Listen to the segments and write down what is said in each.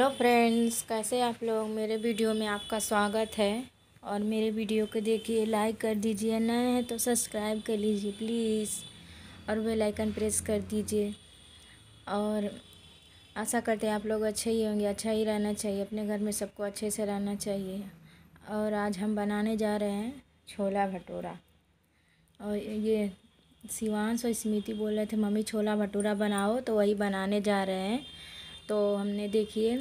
hello friends कैसे आप लोग मेरे वीडियो में आपका स्वागत है और मेरे वीडियो को देखिए लाइक कर दीजिए नए हैं तो सब्सक्राइब कर लीजिए प्लीज़ और बेल आइकन प्रेस कर दीजिए और आशा करते हैं आप लोग अच्छे ही होंगे अच्छा ही रहना चाहिए अपने घर में सबको अच्छे से रहना चाहिए और आज हम बनाने जा रहे हैं छोला भटूरा और ये शिवानश और स्मृति बोल रहे थे मम्मी छोला भटूरा बनाओ तो वही बनाने जा रहे हैं तो हमने देखिए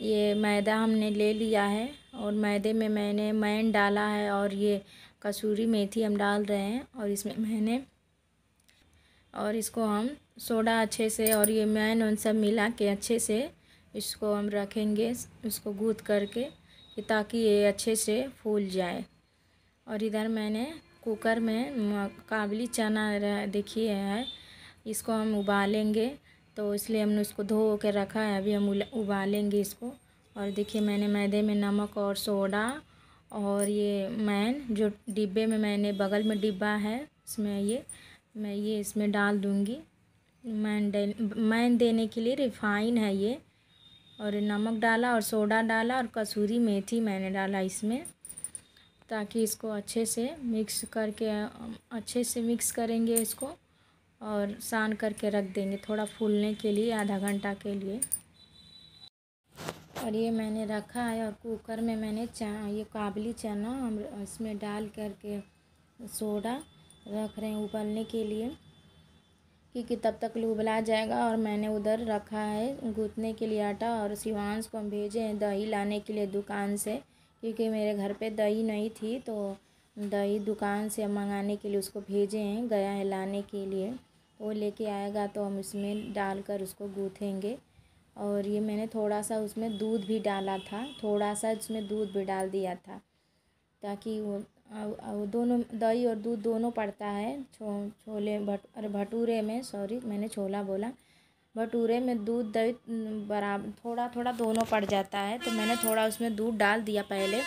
ये मैदा हमने ले लिया है और मैदे में मैंने मैन डाला है और ये कसूरी मेथी हम डाल रहे हैं और इसमें मैंने और इसको हम सोडा अच्छे से और ये मैन उन सब मिला के अच्छे से इसको हम रखेंगे इसको गूद करके कि ताकि ये अच्छे से फूल जाए और इधर मैंने कुकर में काबली चना देखिए है इसको हम उबालेंगे तो इसलिए हमने उसको धो के रखा है अभी हम उबालेंगे इसको और देखिए मैंने मैदे में नमक और सोडा और ये मैन जो डिब्बे में मैंने बगल में डिब्बा है इसमें ये मैं ये इसमें डाल दूँगी मैन मैन देने के लिए रिफाइन है ये और नमक डाला और सोडा डाला और कसूरी मेथी मैंने डाला इसमें ताकि इसको अच्छे से मिक्स करके अच्छे से मिक्स करेंगे इसको और सान करके रख देंगे थोड़ा फूलने के लिए आधा घंटा के लिए और ये मैंने रखा है और कुकर में मैंने चना ये काबली चना हम इसमें डाल करके सोडा रख रहे हैं उबलने के लिए क्योंकि तब तक उबला जाएगा और मैंने उधर रखा है गूँथने के लिए आटा और सिवांस को हम भेजे हैं दही लाने के लिए दुकान से क्योंकि मेरे घर पे दही नहीं थी तो दही दुकान से मंगाने के लिए उसको भेजे हैं गया है लाने के लिए वो लेके आएगा तो हम उसमें डालकर उसको गूँथेंगे और ये मैंने थोड़ा सा उसमें दूध भी डाला था थोड़ा सा उसमें दूध भी डाल दिया था ताकि वो वो दोनों दही और दूध दोनों पड़ता है छो छोले भट अरे भटूरे में सॉरी मैंने छोला बोला भटूरे में दूध दही बराबर थोड़ा थोड़ा दोनों पड़ जाता है तो मैंने थोड़ा उसमें दूध डाल दिया पहले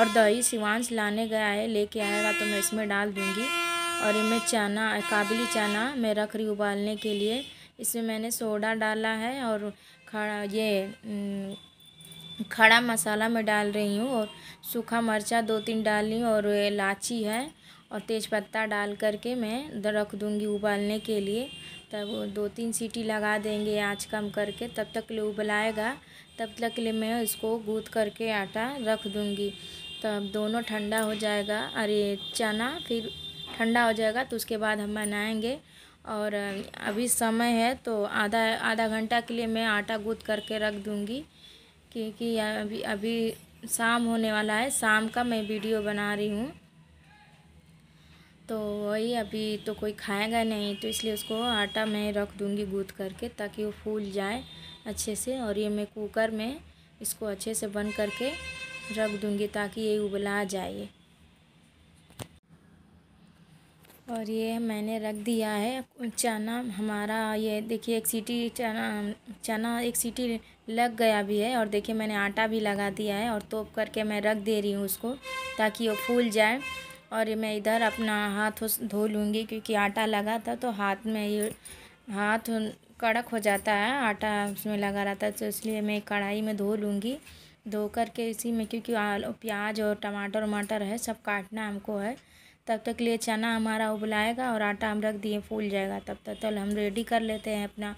और दही शिवांश लाने गया है लेके आएगा तो मैं इसमें डाल दूँगी और इनमें चना काबली चना मैं रख रही उबालने के लिए इसमें मैंने सोडा डाला है और खड़ा ये खड़ा मसाला मैं डाल रही हूँ और सूखा मिर्चा दो तीन डाल रही हूँ और इलाची है और तेज़पत्ता डाल करके मैं रख दूँगी उबालने के लिए तब दो तीन सीटी लगा देंगे आँच कम करके तब तक के लिए उबलाएगा तब तक के लिए मैं उसको गूद करके आटा रख दूँगी तब दोनों ठंडा हो जाएगा अरे चना फिर ठंडा हो जाएगा तो उसके बाद हम बनाएंगे और अभी समय है तो आधा आधा घंटा के लिए मैं आटा गूँथ करके रख दूँगी क्योंकि अभी अभी शाम होने वाला है शाम का मैं वीडियो बना रही हूँ तो वही अभी तो कोई खाएगा नहीं तो इसलिए उसको आटा मैं रख दूँगी गूँथ करके ताकि वो फूल जाए अच्छे से और ये मैं कुकर में इसको अच्छे से बंद करके रख दूँगी ताकि ये उबला जाए और ये मैंने रख दिया है चना हमारा ये देखिए एक सीटी चना चना एक सीटी लग गया भी है और देखिए मैंने आटा भी लगा दिया है और तोप करके मैं रख दे रही हूँ उसको ताकि वो फूल जाए और मैं इधर अपना हाथ धो लूँगी क्योंकि आटा लगा था तो हाथ में ये हाथ कड़क हो जाता है आटा उसमें लगा रहता है तो इसलिए मैं कढ़ाई में धो लूँगी धो करके इसी में क्योंकि प्याज और टमाटर वमाटर है सब काटना हमको है तब तक लिए चना हमारा उबलाएगा और आटा हम रख दिए फूल जाएगा तब तक तो हम रेडी कर लेते हैं अपना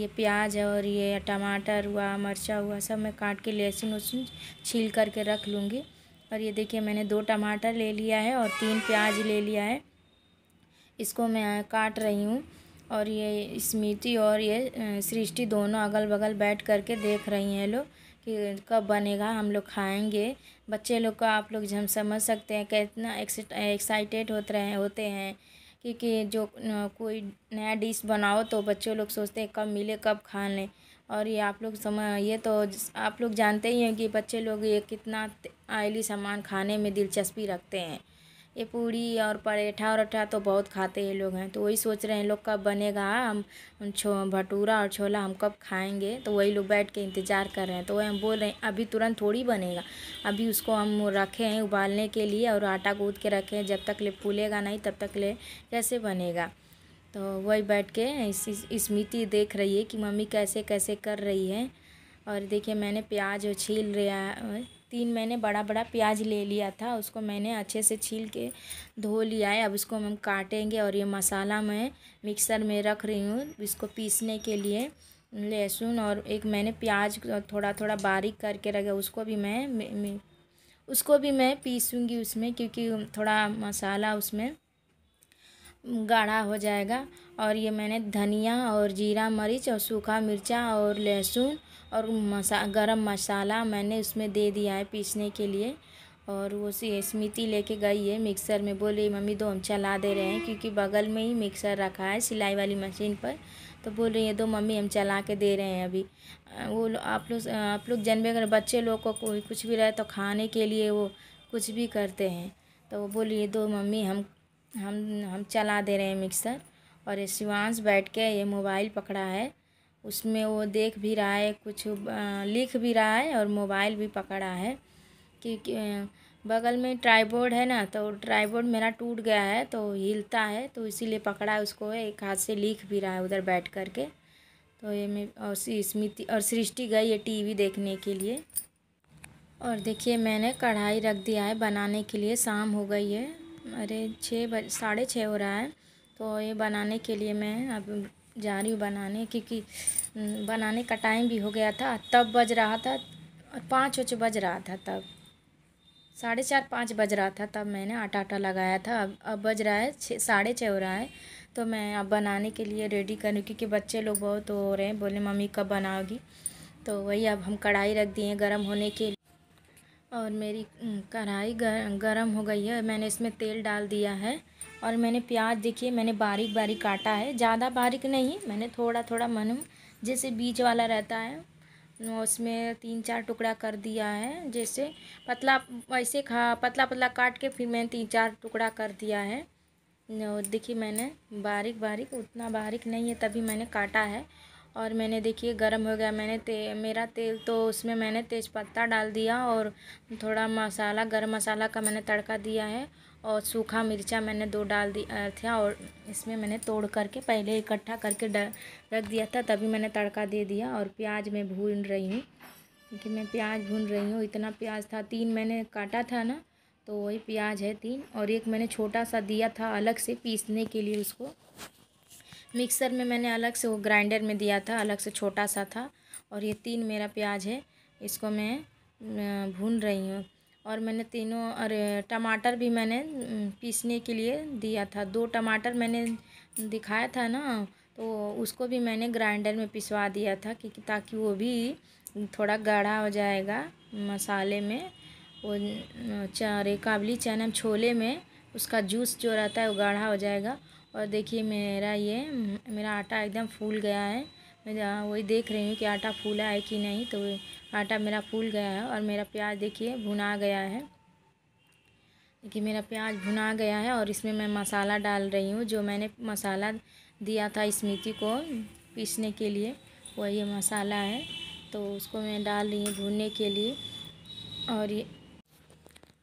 ये प्याज और ये टमाटर हुआ मिर्चा हुआ सब मैं काट के लहसुन वसून छील करके रख लूँगी और ये देखिए मैंने दो टमाटर ले लिया है और तीन प्याज ले लिया है इसको मैं काट रही हूँ और ये स्मृति और ये सृष्टि दोनों अगल बगल बैठ करके देख रही हैं लोग कि कब बनेगा हम लोग खाएंगे बच्चे लोग का आप लोग हम समझ सकते हैं कितना एक्साइटेड होते रहे होते हैं क्योंकि जो कोई नया डिश बनाओ तो बच्चों लोग सोचते हैं कब मिले कब खा लें और ये आप लोग समझ ये तो आप लोग जानते ही हैं कि बच्चे लोग ये कितना ऑयली सामान खाने में दिलचस्पी रखते हैं ये पूड़ी और पराठा उराठा तो बहुत खाते हैं लोग हैं तो वही सोच रहे हैं लोग कब बनेगा हम छो भटूरा और छोला हम कब खाएंगे तो वही लोग बैठ के इंतज़ार कर रहे हैं तो वही हम बोल रहे हैं अभी तुरंत थोड़ी बनेगा अभी उसको हम रखे हैं उबालने के लिए और आटा गूँद के रखे हैं जब तक ले फूलेगा नहीं तब तक ले कैसे बनेगा तो वही बैठ के स्मृति देख रही है कि मम्मी कैसे कैसे कर रही है और देखिए मैंने प्याज छील रहा तीन मैंने बड़ा बड़ा प्याज ले लिया था उसको मैंने अच्छे से छील के धो लिया है अब इसको हम काटेंगे और ये मसाला मैं मिक्सर में रख रही हूँ इसको पीसने के लिए लहसुन और एक मैंने प्याज थोड़ा थोड़ा बारीक करके रखा उसको भी मैं उसको भी मैं पीसूँगी उसमें क्योंकि थोड़ा मसाला उसमें गाढ़ा हो जाएगा और ये मैंने धनिया और जीरा मरीच और सूखा मिर्चा और लहसुन और मसा गरम मसाला मैंने उसमें दे दिया है पीसने के लिए और वो स्मृति लेके गई है मिक्सर में बोली मम्मी दो हम चला दे रहे हैं क्योंकि बगल में ही मिक्सर रखा है सिलाई वाली मशीन पर तो बोल रही है दो मम्मी हम चला के दे रहे हैं अभी वो लो, आप लोग आप लोग जन्मे अगर बच्चे लोग को कोई कुछ भी रहे तो खाने के लिए वो कुछ भी करते हैं तो वो बोलिए दो मम्मी हम हम हम चला दे रहे हैं मिक्सर और ये शिवांश बैठ के ये मोबाइल पकड़ा है उसमें वो देख भी रहा है कुछ लिख भी रहा है और मोबाइल भी पकड़ा है क्योंकि बगल में ट्राईबोर्ड है ना तो ट्राईबोर्ड मेरा टूट गया है तो हिलता है तो इसीलिए पकड़ा है उसको एक हाथ से लिख भी रहा है उधर बैठ कर के तो ये मैं और स्मृति और सृष्टि गई है टीवी देखने के लिए और देखिए मैंने कढ़ाई रख दिया है बनाने के लिए शाम हो गई है अरे छः बज साढ़े छः हो रहा है तो ये बनाने के लिए मैं अब जा रही हूँ बनाने क्योंकि बनाने का टाइम भी हो गया था तब बज रहा था पाँच उच बज रहा था तब साढ़े चार पाँच बज रहा था तब मैंने आटा आटा लगाया था अब अब बज रहा है छः साढ़े छः हो रहा है तो मैं अब बनाने के लिए रेडी कर रही हूँ क्योंकि बच्चे लोग बहुत हो रहे हैं बोले मम्मी कब बनाओगी तो वही अब हम कढ़ाई रख दिए गर्म होने के और मेरी कढ़ाई गर्म हो गई है मैंने इसमें तेल डाल दिया है और मैंने प्याज देखिए मैंने बारीक बारीक काटा है ज़्यादा बारीक नहीं मैंने थोड़ा थोड़ा मन जैसे बीज वाला रहता है उसमें तीन चार टुकड़ा कर दिया है जैसे पतला वैसे खा पतला पतला काट के फिर मैंने तीन चार टुकड़ा कर दिया है देखिए मैंने बारीक बारीक उतना बारीक नहीं है तभी मैंने काटा है और मैंने देखिए गर्म हो गया मैंने ते मेरा तेल तो उसमें मैंने तेज़पत्ता डाल दिया और थोड़ा मसाला गरम मसाला का मैंने तड़का दिया है और सूखा मिर्चा मैंने दो डाल दिया था और इसमें मैंने तोड़ करके पहले इकट्ठा करके रख दिया था तभी मैंने तड़का दे दिया और प्याज मैं भून रही हूँ क्योंकि मैं प्याज भून रही हूँ इतना प्याज था तीन मैंने काटा था ना तो वही प्याज है तीन और एक मैंने छोटा सा दिया था अलग से पीसने के लिए उसको मिक्सर में मैंने अलग से वो ग्राइंडर में दिया था अलग से छोटा सा था और ये तीन मेरा प्याज है इसको मैं भून रही हूँ और मैंने तीनों और टमाटर भी मैंने पीसने के लिए दिया था दो टमाटर मैंने दिखाया था ना तो उसको भी मैंने ग्राइंडर में पिसवा दिया था कि ताकि वो भी थोड़ा गाढ़ा हो जाएगा मसाले में वो चारे काबली चना छोले में उसका जूस जो रहता है वो गाढ़ा हो जाएगा और देखिए मेरा ये मेरा आटा एकदम फूल गया है मैं वही देख रही हूँ कि आटा फूला है कि नहीं तो आटा मेरा फूल गया है और मेरा प्याज देखिए भुना गया है देखिए मेरा प्याज भुना गया है और इसमें मैं मसाला डाल रही हूँ जो मैंने मसाला दिया था स्मृति को पीसने के लिए वही मसाला है तो उसको मैं डाल रही हूँ भूनने के लिए और ये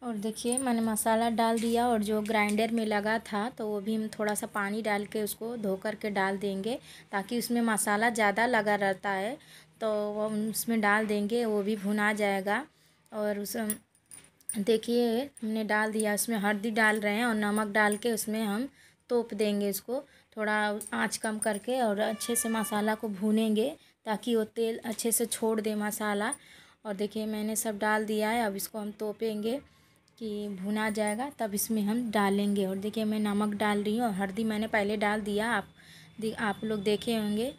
और देखिए मैंने मसाला डाल दिया और जो ग्राइंडर में लगा था तो वो भी हम थोड़ा सा पानी डाल के उसको धो कर के डाल देंगे ताकि उसमें मसाला ज़्यादा लगा रहता है तो वो उसमें डाल देंगे वो भी भुना जाएगा और उस देखिए हमने डाल दिया उसमें हल्दी डाल रहे हैं और नमक डाल के उसमें हम तोप देंगे उसको थोड़ा आँच कम करके और अच्छे से मसाला को भूनेंगे ताकि वो तेल अच्छे से छोड़ दे मसाला और देखिए मैंने सब डाल दिया है अब इसको हम तोपेंगे कि भुना जाएगा तब इसमें हम डालेंगे और देखिए मैं नमक डाल रही हूँ और हल्दी मैंने पहले डाल दिया आप आप लोग देखे होंगे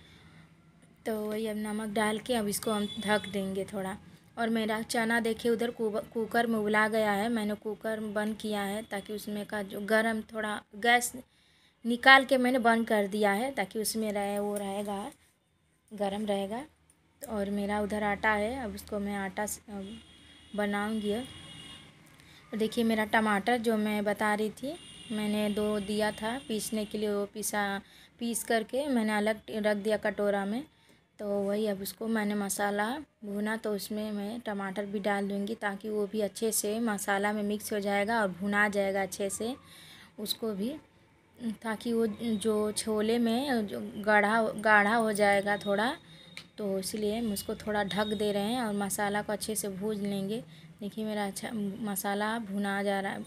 तो वही अब नमक डाल के अब इसको हम ढक देंगे थोड़ा और मेरा चना देखिए उधर कुकर में उबला गया है मैंने कुकर बंद किया है ताकि उसमें का जो गर्म थोड़ा गैस निकाल के मैंने बंद कर दिया है ताकि उसमें रहे वो रहेगा गर्म रहेगा और मेरा उधर आटा है अब उसको मैं आटा बनाऊँगी देखिए मेरा टमाटर जो मैं बता रही थी मैंने दो दिया था पीसने के लिए वो पीसा पीस करके मैंने अलग रख दिया कटोरा में तो वही अब उसको मैंने मसाला भुना तो उसमें मैं टमाटर भी डाल दूँगी ताकि वो भी अच्छे से मसाला में मिक्स हो जाएगा और भुना जाएगा अच्छे से उसको भी ताकि वो जो छोले में जो गाढ़ा गाढ़ा हो जाएगा थोड़ा तो इसलिए हम उसको थोड़ा ढक दे रहे हैं और मसाला को अच्छे से भूज लेंगे देखिए मेरा अच्छा मसाला भुना जा रहा है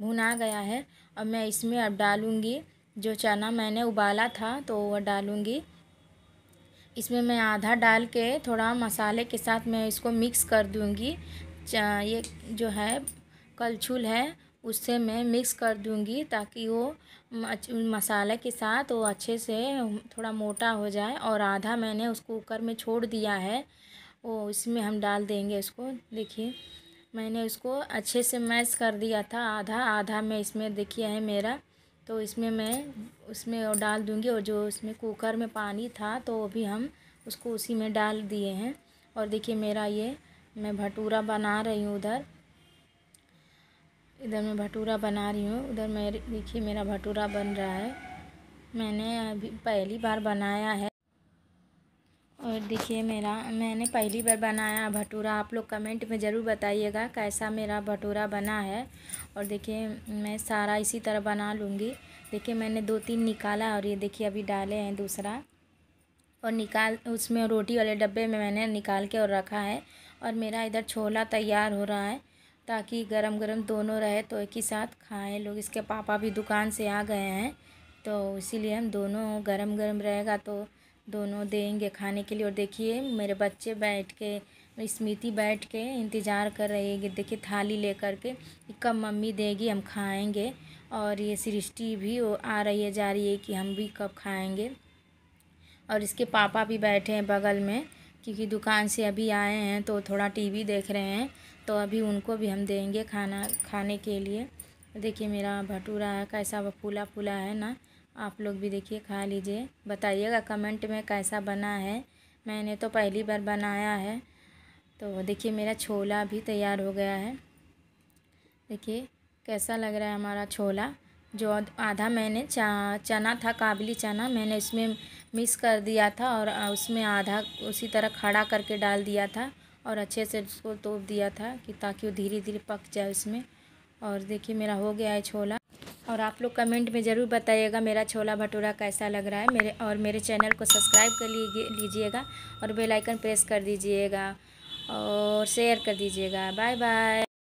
भुना गया है अब मैं इसमें अब डालूँगी जो चना मैंने उबाला था तो वह डालूँगी इसमें मैं आधा डाल के थोड़ा मसाले के साथ मैं इसको मिक्स कर दूँगी ये जो है कलछुल है उससे मैं मिक्स कर दूँगी ताकि वो मसाले के साथ वो अच्छे से थोड़ा मोटा हो जाए और आधा मैंने उसको कुकर में छोड़ दिया है वो इसमें हम डाल देंगे इसको देखिए मैंने उसको अच्छे से मैश कर दिया था आधा आधा में इसमें देखिए है मेरा तो इसमें मैं उसमें और डाल दूँगी और जो उसमें कुकर में पानी था तो वो भी हम उसको उसी में डाल दिए हैं और देखिए मेरा ये मैं भटूरा बना रही हूँ उधर इधर मैं भटूरा बना रही हूँ उधर मेरे देखिए मेरा भटूरा बन रहा है मैंने अभी पहली बार बनाया है और देखिए मेरा मैंने पहली बार बनाया भटूरा आप लोग कमेंट में ज़रूर बताइएगा कैसा मेरा भटूरा बना है और देखिए मैं सारा इसी तरह बना लूँगी देखिए मैंने दो तीन निकाला और ये देखिए अभी डाले हैं दूसरा और निकाल उसमें रोटी वाले डब्बे में मैंने निकाल के और रखा है और मेरा इधर छोला तैयार हो रहा है ताकि गरम गरम दोनों रहे तो एक ही साथ खाएं लोग इसके पापा भी दुकान से आ गए हैं तो इसीलिए हम दोनों गरम गरम रहेगा तो दोनों देंगे खाने के लिए और देखिए मेरे बच्चे बैठ के स्मृति बैठ के इंतज़ार कर रही है देखिए थाली लेकर के कब मम्मी देगी हम खाएंगे और ये सृष्टि भी वो आ रही है जा रही है कि हम भी कब खाएंगे और इसके पापा भी बैठे हैं बगल में क्योंकि दुकान से अभी आए हैं तो थोड़ा टीवी देख रहे हैं तो अभी उनको भी हम देंगे खाना खाने के लिए देखिए मेरा भटूरा है कैसा वो फूला फूला है ना आप लोग भी देखिए खा लीजिए बताइएगा कमेंट में कैसा बना है मैंने तो पहली बार बनाया है तो देखिए मेरा छोला भी तैयार हो गया है देखिए कैसा लग रहा है हमारा छोला जो आधा मैंने चा, चना था काबली चना मैंने इसमें मिक्स कर दिया था और उसमें आधा उसी तरह खड़ा करके डाल दिया था और अच्छे से उसको तोप दिया था कि ताकि वो धीरे धीरे पक जाए उसमें और देखिए मेरा हो गया है छोला और आप लोग कमेंट में ज़रूर बताइएगा मेरा छोला भटूरा कैसा लग रहा है मेरे और मेरे चैनल को सब्सक्राइब कर लीजिएगा और बेल आइकन प्रेस कर दीजिएगा और शेयर कर दीजिएगा बाय बाय